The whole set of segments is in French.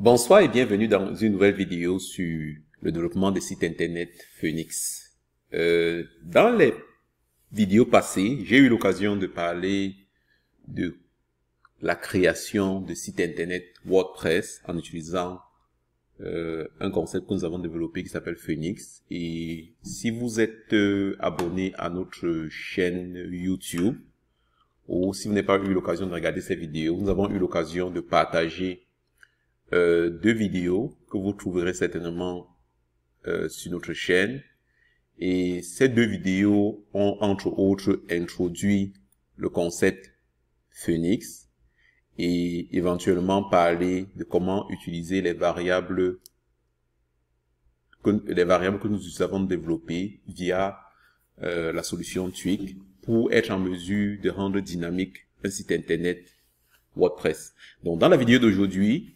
Bonsoir et bienvenue dans une nouvelle vidéo sur le développement des sites internet Phoenix. Euh, dans les vidéos passées, j'ai eu l'occasion de parler de la création de sites internet WordPress en utilisant euh, un concept que nous avons développé qui s'appelle Phoenix. Et si vous êtes euh, abonné à notre chaîne YouTube, ou si vous n'avez pas eu l'occasion de regarder ces vidéos, nous avons eu l'occasion de partager euh, deux vidéos que vous trouverez certainement euh, sur notre chaîne. Et ces deux vidéos ont entre autres introduit le concept Phoenix et éventuellement parler de comment utiliser les variables que, les variables que nous avons développées via euh, la solution Twig pour être en mesure de rendre dynamique un site internet WordPress. Donc dans la vidéo d'aujourd'hui,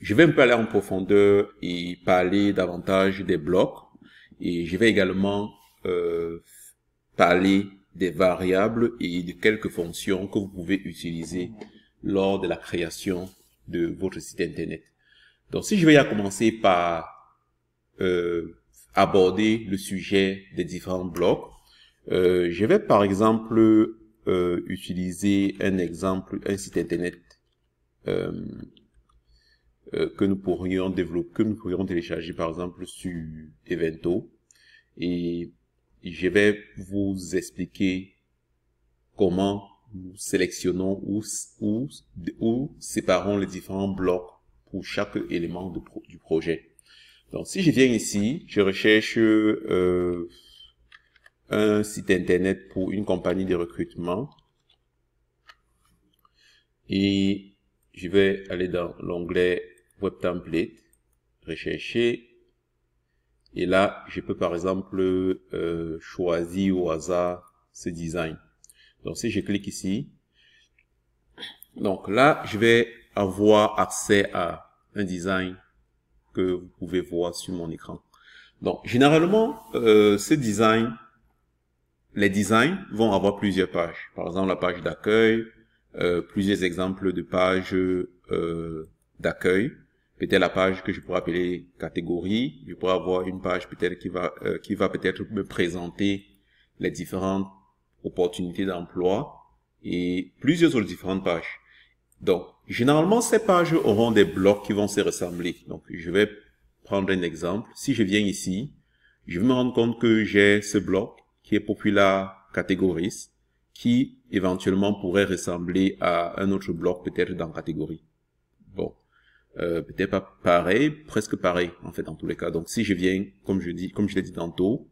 je vais un peu aller en profondeur et parler davantage des blocs et je vais également euh, parler des variables et de quelques fonctions que vous pouvez utiliser lors de la création de votre site internet. Donc si je vais commencer par euh, aborder le sujet des différents blocs, euh, je vais par exemple utiliser un exemple, un site internet euh, que nous pourrions développer, que nous pourrions télécharger par exemple sur Evento. Et je vais vous expliquer comment nous sélectionnons ou, ou, ou séparons les différents blocs pour chaque élément de, du projet. Donc si je viens ici, je recherche euh, un site internet pour une compagnie de recrutement. Et je vais aller dans l'onglet web template, rechercher. Et là, je peux par exemple euh, choisir au hasard ce design. Donc si je clique ici, donc là, je vais avoir accès à un design que vous pouvez voir sur mon écran. Donc généralement, ces euh, ce design, les designs vont avoir plusieurs pages. Par exemple, la page d'accueil, euh, plusieurs exemples de pages d'accueil peut-être la page que je pourrais appeler catégorie. Je pourrais avoir une page peut-être qui va, euh, qui va peut-être me présenter les différentes opportunités d'emploi et plusieurs autres différentes pages. Donc, généralement, ces pages auront des blocs qui vont se ressembler. Donc, je vais prendre un exemple. Si je viens ici, je vais me rendre compte que j'ai ce bloc qui est populaire "catégories", qui éventuellement pourrait ressembler à un autre bloc peut-être dans catégorie. Euh, peut-être pas pareil, presque pareil en fait dans tous les cas. Donc si je viens, comme je dis, comme je l'ai dit tantôt,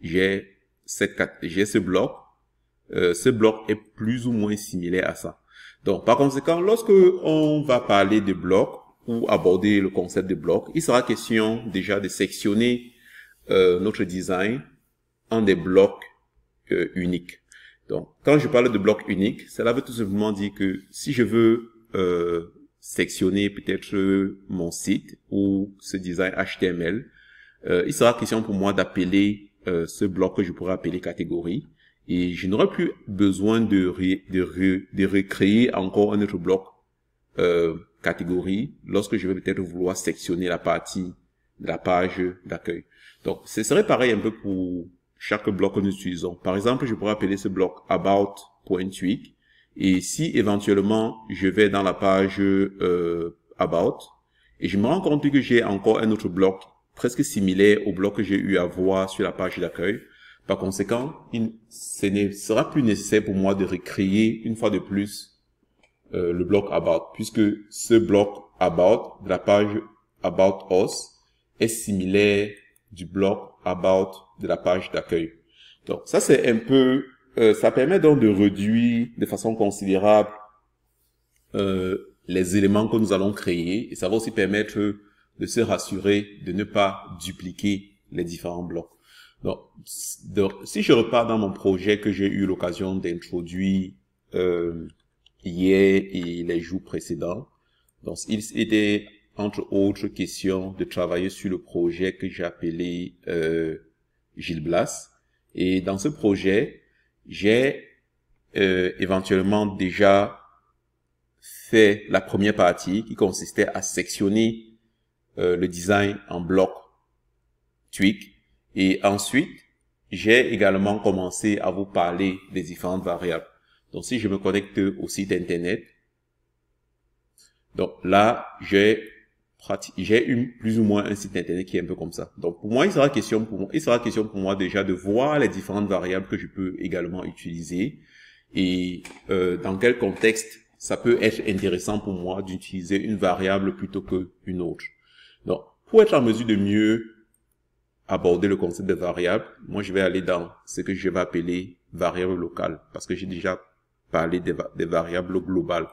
j'ai cette j'ai ce bloc, euh, ce bloc est plus ou moins similaire à ça. Donc par conséquent, lorsque on va parler de blocs ou aborder le concept de blocs, il sera question déjà de sectionner euh, notre design en des blocs euh, uniques. Donc quand je parle de blocs uniques, cela veut tout simplement dire que si je veux euh, sectionner peut-être euh, mon site ou ce design HTML, euh, il sera question pour moi d'appeler euh, ce bloc que je pourrais appeler catégorie. Et je n'aurai plus besoin de, de, de, recréer encore un autre bloc catégorie lorsque je vais peut-être vouloir sectionner la partie de la page d'accueil. Donc, ce serait pareil un peu pour chaque bloc que nous utilisons. Par exemple, je pourrais appeler ce bloc about.tweak et si éventuellement je vais dans la page euh, About et je me rends compte que j'ai encore un autre bloc presque similaire au bloc que j'ai eu à voir sur la page d'accueil, par conséquent, il, ce ne sera plus nécessaire pour moi de recréer une fois de plus euh, le bloc About, puisque ce bloc About de la page About Us est similaire du bloc About de la page d'accueil. Donc ça, c'est un peu euh, ça permet donc de réduire de façon considérable euh, les éléments que nous allons créer et ça va aussi permettre de se rassurer de ne pas dupliquer les différents blocs. Donc, si je repars dans mon projet que j'ai eu l'occasion d'introduire euh, hier et les jours précédents, donc il était entre autres question de travailler sur le projet que j'ai appelé euh, Gilles Blas. Et dans ce projet, j'ai euh, éventuellement déjà fait la première partie qui consistait à sectionner euh, le design en blocs tweak. Et ensuite, j'ai également commencé à vous parler des différentes variables. Donc, si je me connecte au site Internet, donc là, j'ai j'ai eu plus ou moins un site internet qui est un peu comme ça. Donc pour moi, il sera question pour moi, il sera question pour moi déjà de voir les différentes variables que je peux également utiliser et euh, dans quel contexte ça peut être intéressant pour moi d'utiliser une variable plutôt qu'une autre. Donc pour être en mesure de mieux aborder le concept de variable, moi je vais aller dans ce que je vais appeler variable locale parce que j'ai déjà parlé des, des variables globales.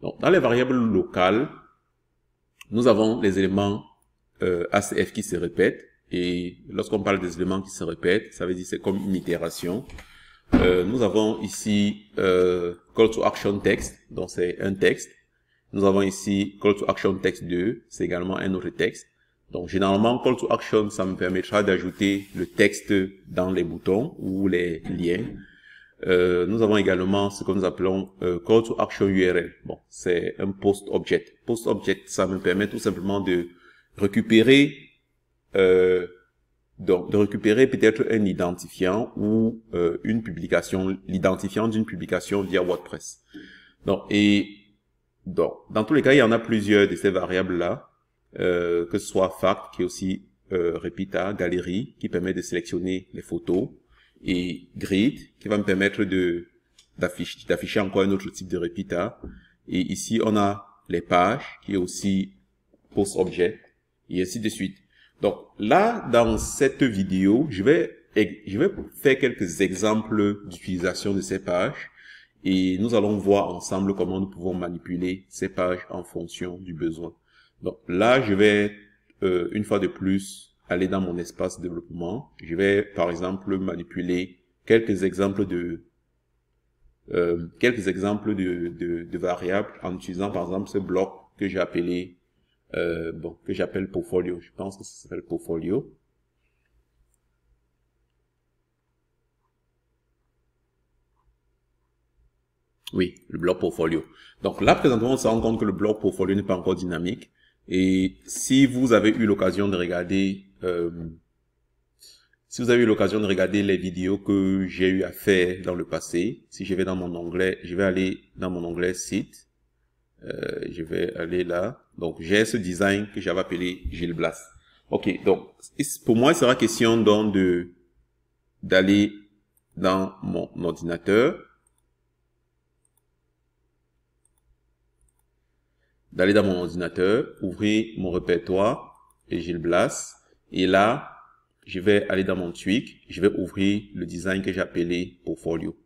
Donc dans les variables locales, nous avons les éléments euh, ACF qui se répètent. Et lorsqu'on parle des éléments qui se répètent, ça veut dire c'est comme une itération. Euh, nous avons ici euh, call to action text, donc c'est un texte. Nous avons ici call to action text 2, c'est également un autre texte. Donc généralement call to action, ça me permettra d'ajouter le texte dans les boutons ou les liens. Euh, nous avons également ce que nous appelons euh, code call to action URL. Bon, c'est un post object. Post object, ça me permet tout simplement de récupérer euh, donc de récupérer peut-être un identifiant ou une publication, l'identifiant d'une publication via WordPress. Donc et donc dans tous les cas, il y en a plusieurs de ces variables là, que ce soit fact qui est aussi euh, Repita, galerie qui permet de sélectionner les photos et grid qui va me permettre de d'afficher encore un autre type de répita hein. Et ici, on a les pages qui est aussi post objet et ainsi de suite. Donc là, dans cette vidéo, je vais je vais faire quelques exemples d'utilisation de ces pages et nous allons voir ensemble comment nous pouvons manipuler ces pages en fonction du besoin. Donc là, je vais euh, une fois de plus aller dans mon espace développement. Je vais, par exemple, manipuler quelques exemples de euh, quelques exemples de, variables en utilisant par exemple ce bloc que j'ai appelé euh, que j'appelle portfolio. Je pense que ça s'appelle portfolio. Oui, le bloc portfolio. Donc là, présentement, on se rend compte que le bloc portfolio n'est pas encore dynamique. Et si vous avez eu l'occasion de regarder euh, si vous avez eu l'occasion de regarder les vidéos que j'ai eu à faire dans le passé, si je vais dans mon onglet, je vais aller dans mon onglet site. Euh, je vais aller là. Donc, j'ai ce design que j'avais appelé Gilles Blas. OK, donc, pour moi, il sera question donc de d'aller dans mon ordinateur, d'aller dans mon ordinateur, ouvrir mon répertoire et Gilles Blas. Et là, je vais aller dans mon tweak, je vais ouvrir le design que j'ai appelé portfolio.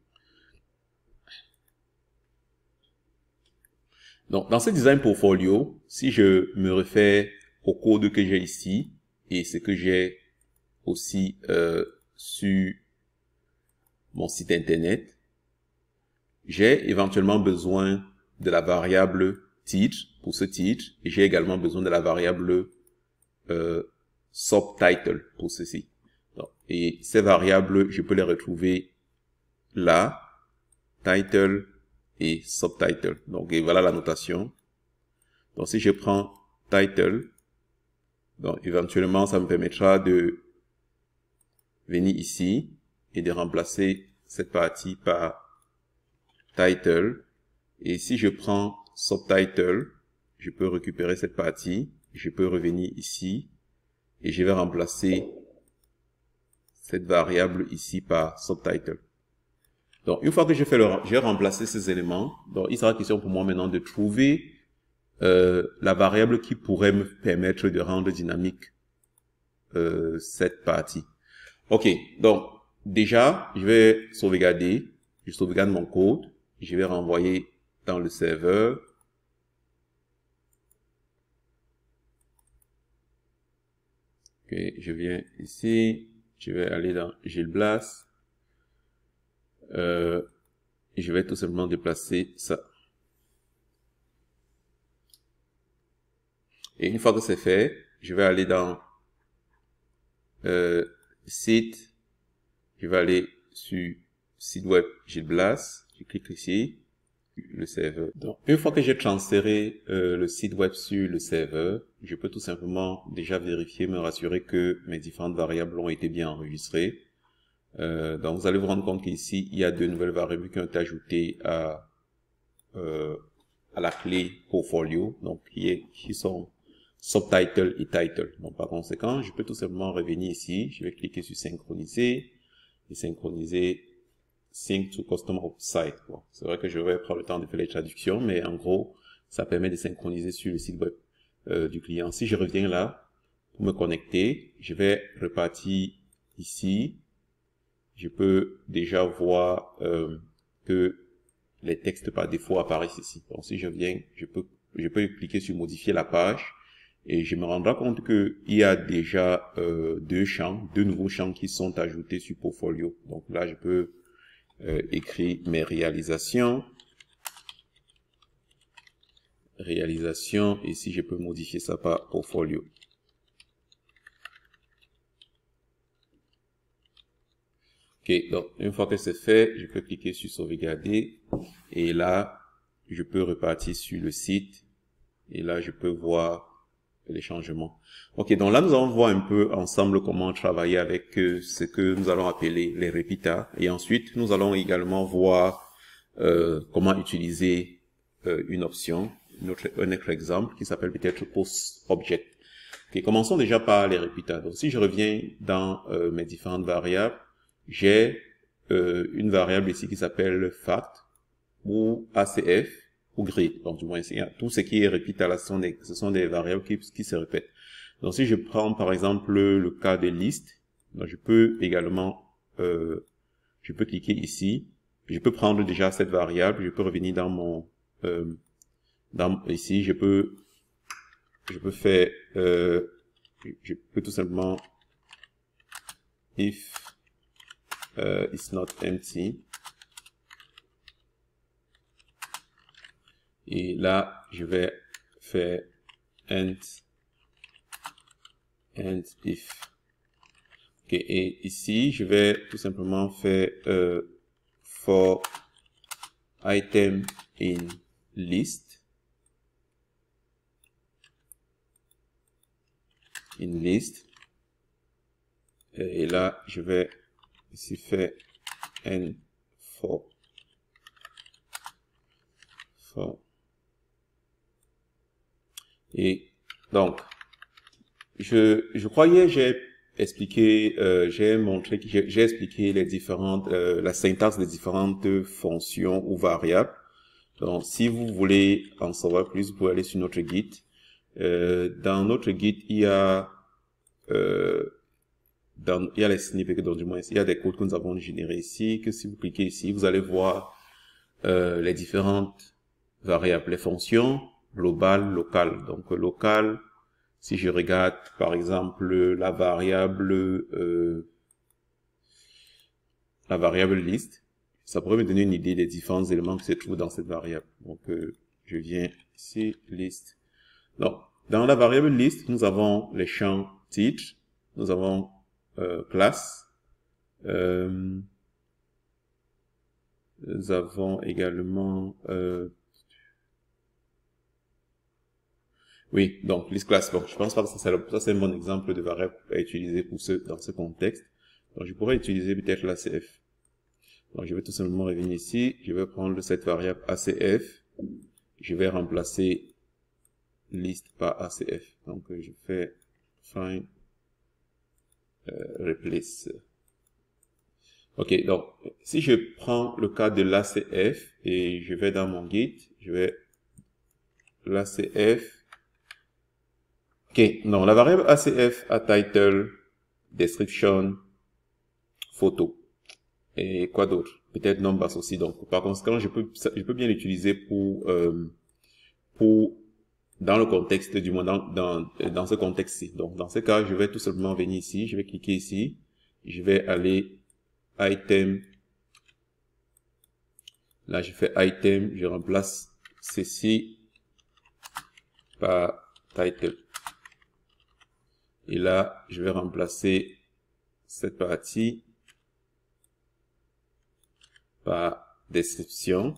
Donc, dans ce design portfolio, si je me réfère au code que j'ai ici et ce que j'ai aussi euh, sur mon site internet, j'ai éventuellement besoin de la variable titre pour ce titre et j'ai également besoin de la variable euh, subtitle pour ceci. et ces variables, je peux les retrouver là, title et subtitle. Donc, et voilà la notation. Donc, si je prends title, donc éventuellement, ça me permettra de venir ici et de remplacer cette partie par title. Et si je prends subtitle, je peux récupérer cette partie. Je peux revenir ici et je vais remplacer cette variable ici par subtitle. Donc, une fois que j'ai fait le, j'ai remplacé ces éléments, donc il sera question pour moi maintenant de trouver euh, la variable qui pourrait me permettre de rendre dynamique euh, cette partie. Ok, donc déjà, je vais sauvegarder, je sauvegarde mon code, je vais renvoyer dans le serveur je viens ici, je vais aller dans Gilles Blas. Euh, je vais tout simplement déplacer ça. Et une fois que c'est fait, je vais aller dans euh, site, je vais aller sur site web Gilles Blas, je clique ici, le serveur. Donc, une fois que j'ai transféré euh, le site web sur le serveur, je peux tout simplement déjà vérifier, me rassurer que mes différentes variables ont été bien enregistrées. Euh, donc, vous allez vous rendre compte qu'ici, il y a deux nouvelles variables qui ont été ajoutées à, euh, à la clé portfolio, donc qui, est, qui sont subtitle et title. Donc, par conséquent, je peux tout simplement revenir ici. Je vais cliquer sur synchroniser et synchroniser Sync to Custom Site. c'est vrai que je vais prendre le temps de faire les traductions, mais en gros, ça permet de synchroniser sur le site web euh, du client. Si je reviens là, pour me connecter, je vais repartir ici. Je peux déjà voir euh, que les textes par défaut apparaissent ici. Donc si je viens, je peux, je peux cliquer sur modifier la page et je me rendrai compte que il y a déjà euh, deux champs, deux nouveaux champs qui sont ajoutés sur Portfolio. Donc là, je peux euh, écrit mes réalisations. Réalisation, ici je peux modifier ça par portfolio. Ok, donc une fois que c'est fait, je peux cliquer sur sauvegarder et là, je peux repartir sur le site et là, je peux voir les changements. Ok, donc là nous allons voir un peu ensemble comment travailler avec euh, ce que nous allons appeler les répitas. Et ensuite, nous allons également voir euh, comment utiliser euh, une option, un autre exemple qui s'appelle peut-être post object. Ok, commençons déjà par les répitas. Donc si je reviens dans mes différentes variables, j'ai une variable ici qui s'appelle fact ou ACF ou gris. Donc, du moins, tout ce qui est répété à la ce des, ce sont des variables qui, se répètent. Donc, si je prends, par exemple, le, cas des listes, donc je peux également, euh, je peux cliquer ici. Je peux prendre déjà cette variable. Je peux revenir dans mon, euh, dans, ici, je peux, je peux faire, euh, je peux tout simplement if euh, it's not empty. Et là, je vais faire end, end if. Et ici, je vais tout simplement faire euh, for item in list. In list. Et là, je vais ici faire end for for et donc, je, je croyais j'ai expliqué, euh, j'ai montré, j'ai expliqué les différentes, euh, la syntaxe des différentes fonctions ou variables. Donc, si vous voulez en savoir plus, vous pouvez aller sur notre guide. Euh, dans notre guide, il y a, euh, dans, il y a les snippets, du moins, il y a des codes que nous avons générés ici, que si vous cliquez ici, vous allez voir euh, les différentes variables, les fonctions, global, local. Donc local, si je regarde par exemple la variable euh, la variable liste, ça pourrait me donner une idée des différents éléments qui se trouvent dans cette variable. Donc euh, je viens ici, liste. Donc dans la variable liste, nous avons les champs titre, nous avons euh, classe, euh, nous avons également euh, Oui, donc list class. Bon, je pense pas que ça, ça c'est un bon exemple de variable à utiliser pour ce, dans ce contexte. Donc je pourrais utiliser peut-être l'ACF. Donc je vais tout simplement revenir ici, je vais prendre cette variable ACF, je vais remplacer list par ACF. Donc je fais find euh, replace. Ok, donc si je prends le cas de l'ACF et je vais dans mon git, je vais l'ACF non, la variable ACF a title, description, photo. Et quoi d'autre Peut-être nombre aussi. Donc, par conséquent, je peux, je peux bien l'utiliser pour, euh, pour, dans le contexte, du moins dans, dans, dans ce contexte-ci. Donc, dans ce cas, je vais tout simplement venir ici, je vais cliquer ici, je vais aller item. Là, je fais item, je remplace ceci par title. Et là, je vais remplacer cette partie par description.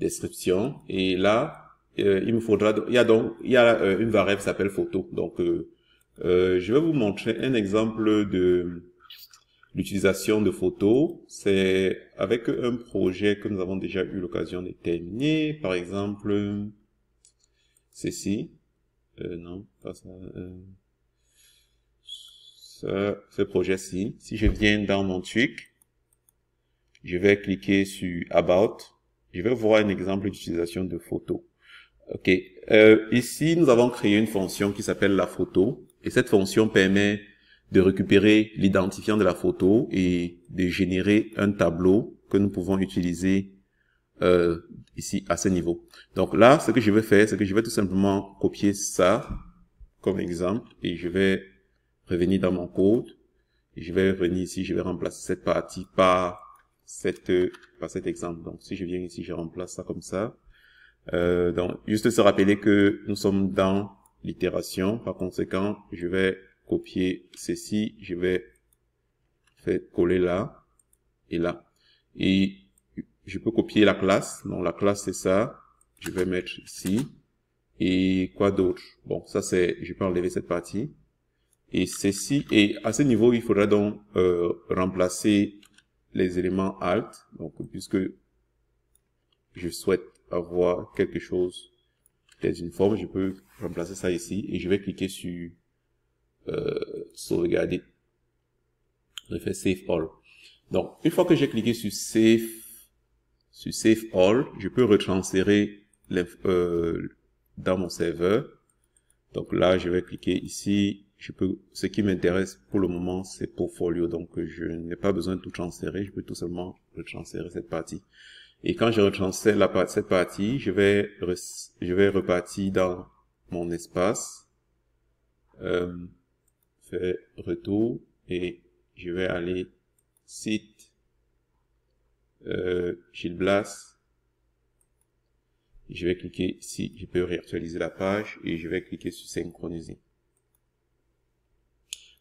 Description. Et là, euh, il me faudra, il y a donc, il y a euh, une variable qui s'appelle photo. Donc, euh, je vais vous montrer un exemple de, L'utilisation de photos, c'est avec un projet que nous avons déjà eu l'occasion de terminer. Par exemple, ceci. Euh, non, pas euh, ça. ce, projet-ci. Si je viens dans mon truc, je vais cliquer sur About. Je vais voir un exemple d'utilisation de photos. OK. Euh, ici, nous avons créé une fonction qui s'appelle la photo. Et cette fonction permet de récupérer l'identifiant de la photo et de générer un tableau que nous pouvons utiliser euh, ici à ce niveau. Donc là, ce que je vais faire, c'est que je vais tout simplement copier ça comme exemple et je vais revenir dans mon code. je vais revenir ici, je vais remplacer cette partie par, cette, par cet exemple. Donc si je viens ici, je remplace ça comme ça. Euh, donc juste se rappeler que nous sommes dans l'itération. Par conséquent, je vais copier ceci. Je vais faire coller là et là. Et je peux copier la classe. Non, la classe, c'est ça. Je vais mettre ici. Et quoi d'autre Bon, ça c'est, je peux enlever cette partie. Et ceci, et à ce niveau, il faudra donc euh, remplacer les éléments alt. Donc, puisque je souhaite avoir quelque chose d'une forme, je peux remplacer ça ici. Et je vais cliquer sur euh, sauvegarder. Je fais Save All. Donc, une fois que j'ai cliqué sur Save, sur Save All, je peux retransférer euh, dans mon serveur. Donc là, je vais cliquer ici. Je peux, ce qui m'intéresse pour le moment, c'est portfolio. Donc, je n'ai pas besoin de tout transférer. Je peux tout simplement retransférer cette partie. Et quand je retransfère la, cette partie, je vais, je vais repartir dans mon espace. Euh, retour et je vais aller site euh, Gilles Je vais cliquer ici, je peux réactualiser la page et je vais cliquer sur synchroniser.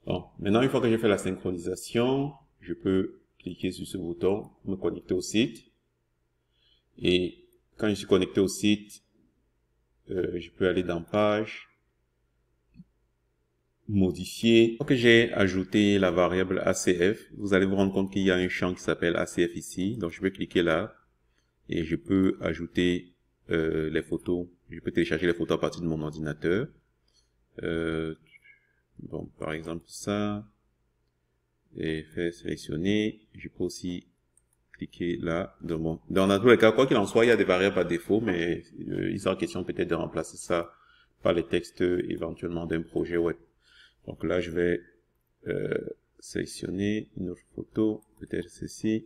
Bon, maintenant une fois que j'ai fait la synchronisation, je peux cliquer sur ce bouton, me connecter au site. Et quand je suis connecté au site, euh, je peux aller dans page, modifier. que j'ai ajouté la variable ACF, vous allez vous rendre compte qu'il y a un champ qui s'appelle ACF ici. Donc je vais cliquer là et je peux ajouter euh, les photos. Je peux télécharger les photos à partir de mon ordinateur. Euh, bon, par exemple ça. Et faire sélectionner. Je peux aussi cliquer là. Dans mon... dans tous les cas, quoi qu'il en soit, il y a des variables à défaut, mais euh, il sera question peut-être de remplacer ça par les textes éventuellement d'un projet web. Donc là, je vais euh, sélectionner une autre photo, peut-être ceci.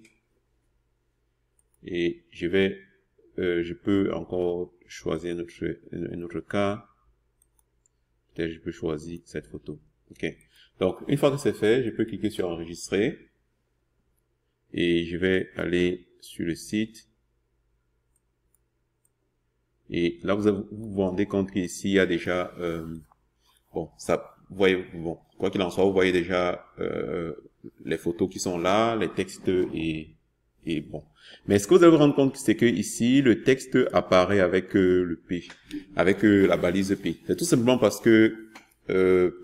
Et je vais, euh, je peux encore choisir un autre, cas. Peut-être je peux choisir cette photo. OK. Donc, une fois que c'est fait, je peux cliquer sur enregistrer. Et je vais aller sur le site. Et là, vous vous, rendez compte qu'ici, il y a déjà... Euh, bon, ça, voyez, bon, quoi qu'il en soit, vous voyez déjà euh, les photos qui sont là, les textes et, et bon. Mais ce que vous allez vous rendre compte, c'est que ici, le texte apparaît avec euh, le P, avec euh, la balise P. C'est tout simplement parce que,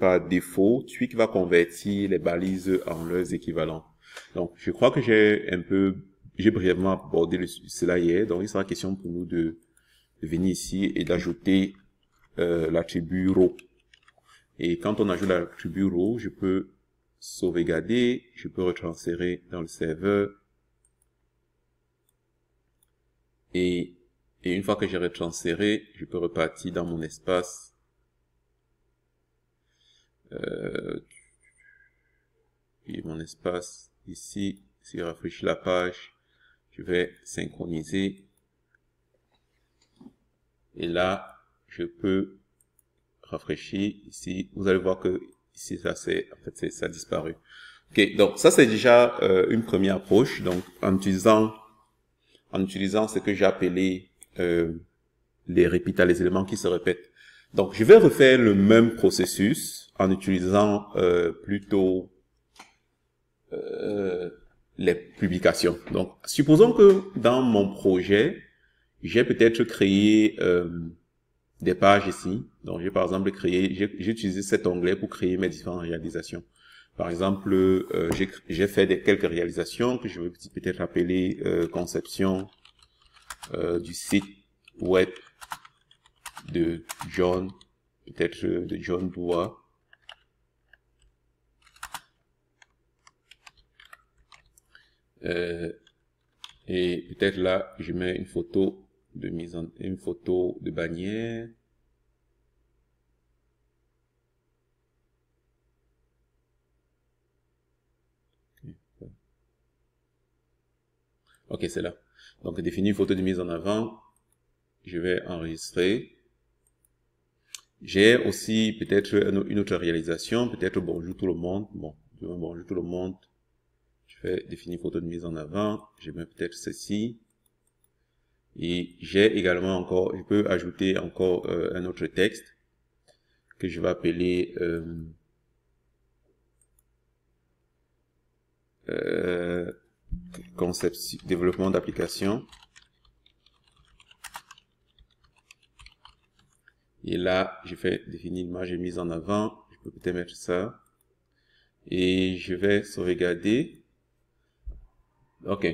par défaut, Twig va convertir les balises en leurs équivalents. Donc, je crois que j'ai un peu, j'ai brièvement abordé cela hier, donc il sera question pour nous de, de venir ici et d'ajouter l'attribut row et quand on ajoute l'attribut row, je peux sauvegarder, je peux retransférer dans le serveur. Et, une fois que j'ai retransféré, je peux repartir dans mon espace. Euh, mon espace ici, si je rafraîchis la page, je vais synchroniser. Et là, je peux rafraîchi, ici, vous allez voir que ici, ça c'est, en fait, ça a disparu. Ok, donc ça c'est déjà euh, une première approche. Donc en utilisant, en utilisant ce que j'ai appelé euh, les répétas, les éléments qui se répètent. Donc je vais refaire le même processus en utilisant euh, plutôt euh, les publications. Donc supposons que dans mon projet, j'ai peut-être créé des pages ici. Donc, j'ai par exemple créé, j'ai utilisé cet onglet pour créer mes différentes réalisations. Par exemple, euh, j'ai fait des, quelques réalisations que je vais peut-être appeler euh, conception euh, du site web de John, peut-être de John Bois. et peut-être là, je mets une photo de mise en une photo de bannière. Ok, c'est là. Donc, définir photo de mise en avant. Je vais enregistrer. J'ai aussi peut-être une autre réalisation, peut-être bonjour tout le monde. Bon, bonjour tout le monde. Je vais définir photo de mise en avant. Je mets peut-être ceci. Et j'ai également encore, je peux ajouter encore euh, un autre texte que je vais appeler euh, euh concept développement d'application. Et là, je vais définir l'image mise en avant. Je peux peut-être mettre ça. Et je vais sauvegarder. OK.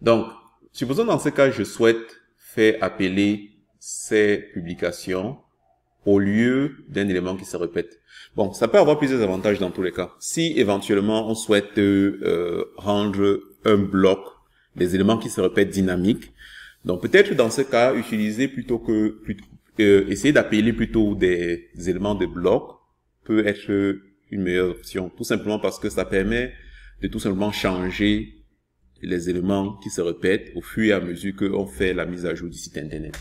Donc, supposons dans ce cas, je souhaite fait appeler ces publications au lieu d'un élément qui se répète. Bon, ça peut avoir plusieurs avantages dans tous les cas. Si éventuellement on souhaite euh, rendre un bloc des éléments qui se répètent dynamiques, donc peut-être dans ce cas, utiliser plutôt que euh, essayer d'appeler plutôt des, des éléments de bloc peut être une meilleure option, tout simplement parce que ça permet de tout simplement changer les éléments qui se répètent au fur et à mesure qu'on fait la mise à jour du site Internet.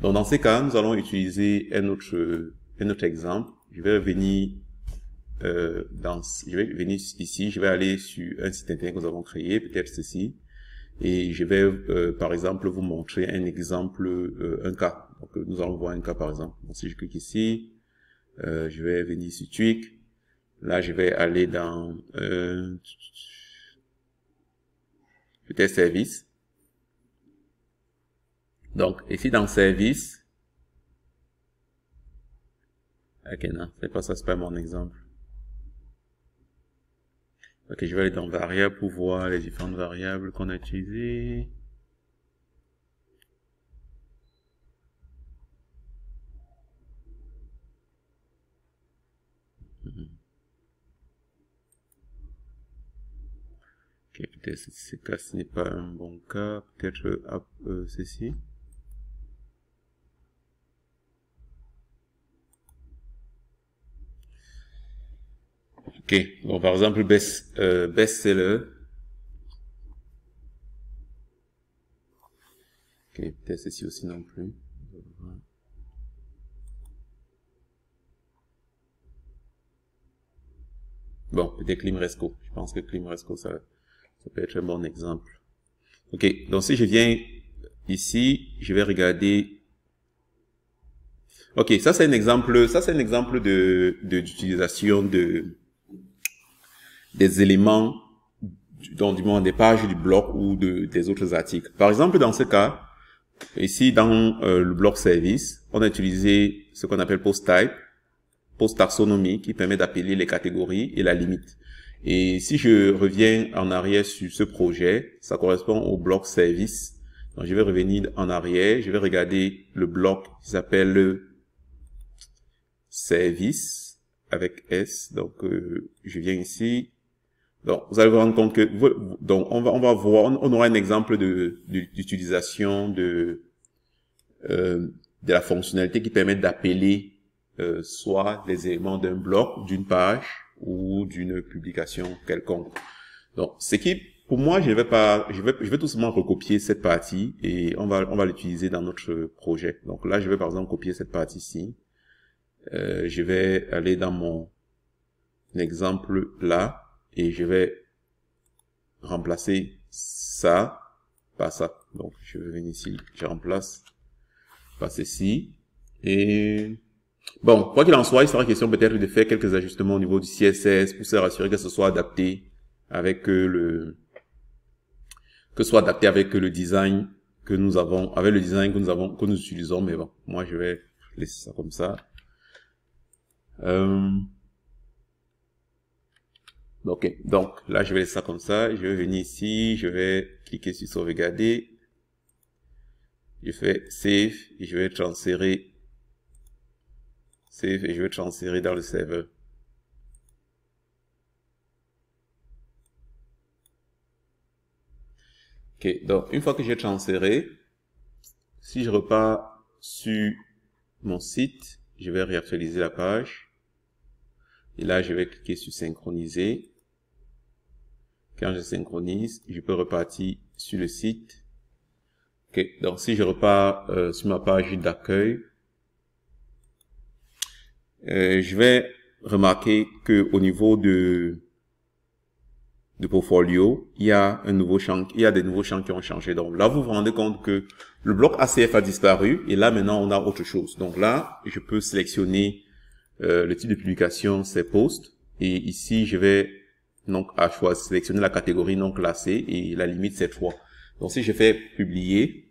Donc dans ces cas, nous allons utiliser un autre, un autre exemple. Je vais venir euh, dans, je vais venir ici, je vais aller sur un site internet que nous avons créé, peut-être ceci, et je vais euh, par exemple vous montrer un exemple, euh, un cas. Donc euh, nous allons voir un cas par exemple. Donc si je clique ici, je vais venir sur Twig. Là je vais aller dans, peut tes service Donc, ici dans service, ok, non, c'est pas ça, c'est pas mon exemple. Ok, je vais aller dans variable pour voir les différentes variables qu'on a utilisées. peut-être ce cas ce n'est pas un bon cas. Peut-être que euh, ah, euh, ceci. Ok, donc par exemple, baisse euh, Ok, peut-être ceci aussi non plus. Bon, peut-être Climresco. Je pense que Climresco, ça... Ça peut être un bon exemple. OK, donc si je viens ici, je vais regarder... OK, ça c'est un exemple, ça c'est un exemple de d'utilisation de, des éléments dans du moins des pages du blog ou de, des autres articles. Par exemple, dans ce cas, ici dans euh, le blog service, on a utilisé ce qu'on appelle post type, post taxonomie qui permet d'appeler les catégories et la limite. Et si je reviens en arrière sur ce projet, ça correspond au bloc service. Donc, je vais revenir en arrière. Je vais regarder le bloc qui s'appelle le service avec S. Donc, euh, je viens ici. Donc, vous allez vous rendre compte que, donc, on va, on va voir, on, aura un exemple de, d'utilisation de, euh, de, la fonctionnalité qui permet d'appeler euh, soit les éléments d'un bloc, d'une page, ou d'une publication quelconque. Donc, ce qui, pour moi, je vais pas, je vais, je vais tout simplement recopier cette partie et on va, on va l'utiliser dans notre projet. Donc là, je vais par exemple copier cette partie-ci. Euh, je vais aller dans mon exemple là et je vais remplacer ça par ça. Donc, je vais venir ici, je remplace par ceci et Bon, quoi qu'il en soit, il sera question peut-être de faire quelques ajustements au niveau du CSS pour se rassurer que ce soit adapté avec euh, le que ce soit adapté avec le design que nous avons, avec le design que nous avons, que nous utilisons. Mais bon, moi je vais laisser ça comme ça. Euh... Ok, donc là je vais laisser ça comme ça. Je vais venir ici, je vais cliquer sur sauvegarder. Je fais save et je vais transférer Save et je vais transférer dans le serveur. Ok, donc une fois que j'ai transféré, si je repars sur mon site, je vais réactualiser la page. Et là, je vais cliquer sur synchroniser. Quand je synchronise, je peux repartir sur le site. Ok, donc si je repars euh, sur ma page d'accueil, euh, je vais remarquer que au niveau de de portfolio, il y a un nouveau champ, il y a des nouveaux champs qui ont changé. Donc là, vous vous rendez compte que le bloc ACF a disparu et là maintenant on a autre chose. Donc là, je peux sélectionner euh, le type de publication, c'est post et ici je vais donc à choix sélectionner la catégorie non classée et la limite c'est 3. Donc si je fais publier,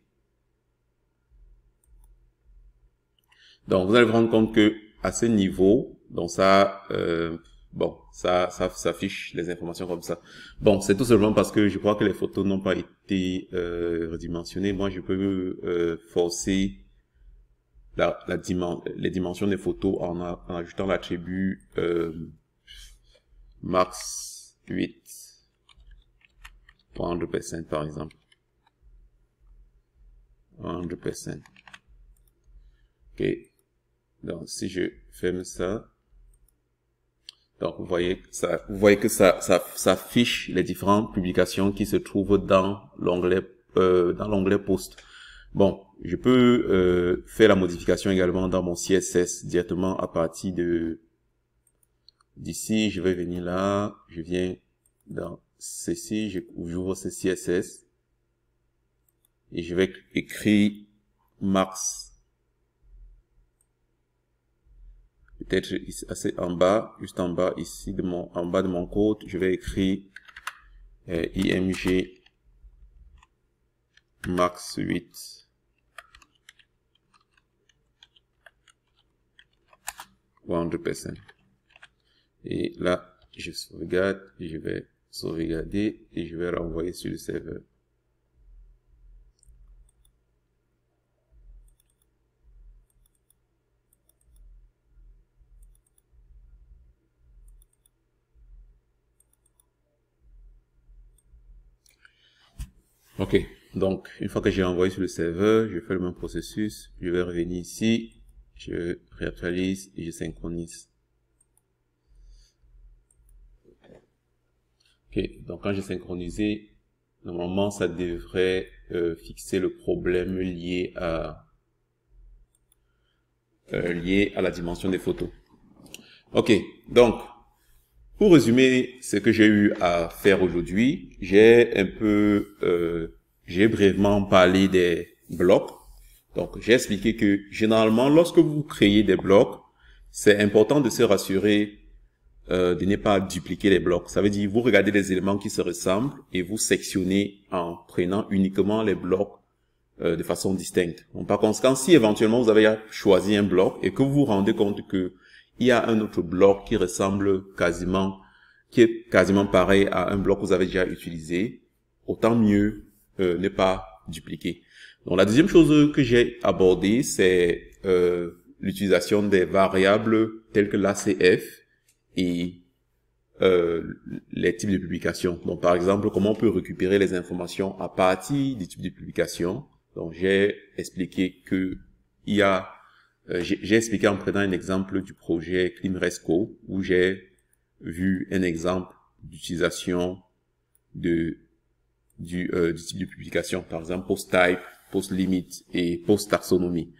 donc vous allez vous rendre compte que à ce niveau, donc ça, euh, bon, ça, ça, ça les informations comme ça. Bon, c'est tout simplement parce que je crois que les photos n'ont pas été euh, redimensionnées. Moi, je peux euh, forcer la, la dimen les dimensions des photos en, a, en ajoutant l'attribut euh, max 8 pour 100% par exemple. 100%. Ok. Donc, si je ferme ça, donc vous voyez que ça, vous voyez que ça, ça, les différentes publications qui se trouvent dans l'onglet, euh, dans l'onglet post. Bon, je peux euh, faire la modification également dans mon CSS directement à partir de d'ici. Je vais venir là, je viens dans ceci, j'ouvre ce CSS et je vais écrire max peut-être assez ah, en bas, juste en bas ici, de mon, en bas de mon code, je vais écrire euh, img max 8. 100% Et là, je sauvegarde, je vais sauvegarder et je vais renvoyer sur le serveur. Ok, donc une fois que j'ai envoyé sur le serveur, je fais le même processus, je vais revenir ici, je réactualise et je synchronise. Ok, donc quand j'ai synchronisé, normalement ça devrait euh, fixer le problème lié à, euh, lié à la dimension des photos. Ok, donc pour résumer ce que j'ai eu à faire aujourd'hui, j'ai un peu, euh, j'ai brièvement parlé des blocs. Donc, j'ai expliqué que généralement, lorsque vous créez des blocs, c'est important de se rassurer euh, de ne pas dupliquer les blocs. Ça veut dire vous regardez les éléments qui se ressemblent et vous sectionnez en prenant uniquement les blocs euh, de façon distincte. par conséquent, si éventuellement vous avez choisi un bloc et que vous vous rendez compte que il y a un autre bloc qui ressemble quasiment, qui est quasiment pareil à un bloc que vous avez déjà utilisé. Autant mieux euh, ne pas dupliquer. Donc la deuxième chose que j'ai abordée, c'est euh, l'utilisation des variables telles que l'ACF et euh, les types de publications. Donc par exemple, comment on peut récupérer les informations à partir des types de publication. Donc j'ai expliqué que il y a euh, j'ai expliqué en prenant un exemple du projet ClimResco, où j'ai vu un exemple d'utilisation de du, euh, du, type de publication, par exemple post-type, post-limit et post-taxonomie.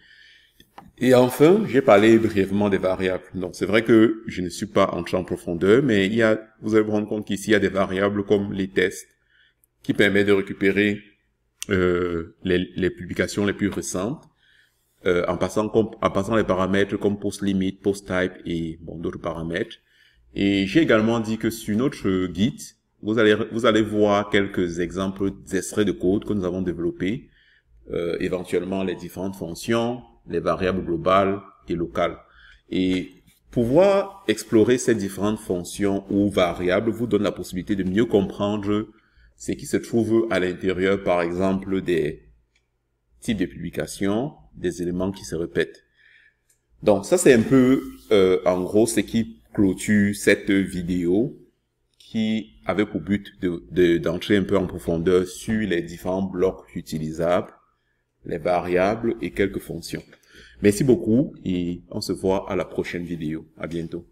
Et enfin, j'ai parlé brièvement des variables. Donc c'est vrai que je ne suis pas entré en profondeur, mais il y a, vous allez vous rendre compte qu'ici il y a des variables comme les tests qui permettent de récupérer euh, les, les publications les plus récentes euh, en, passant en passant les paramètres comme post limit, post type et bon, d'autres paramètres. Et j'ai également dit que sur notre Git, vous allez, vous allez voir quelques exemples d'extraits de code que nous avons développés, euh, éventuellement les différentes fonctions, les variables globales et locales. Et pouvoir explorer ces différentes fonctions ou variables vous donne la possibilité de mieux comprendre ce qui se trouve à l'intérieur, par exemple, des types de publications, des éléments qui se répètent. Donc ça c'est un peu euh, en gros ce qui clôture cette vidéo qui avait pour but d'entrer de, d'entrer un peu en profondeur sur les différents blocs utilisables, les variables et quelques fonctions. Merci beaucoup et on se voit à la prochaine vidéo. À bientôt.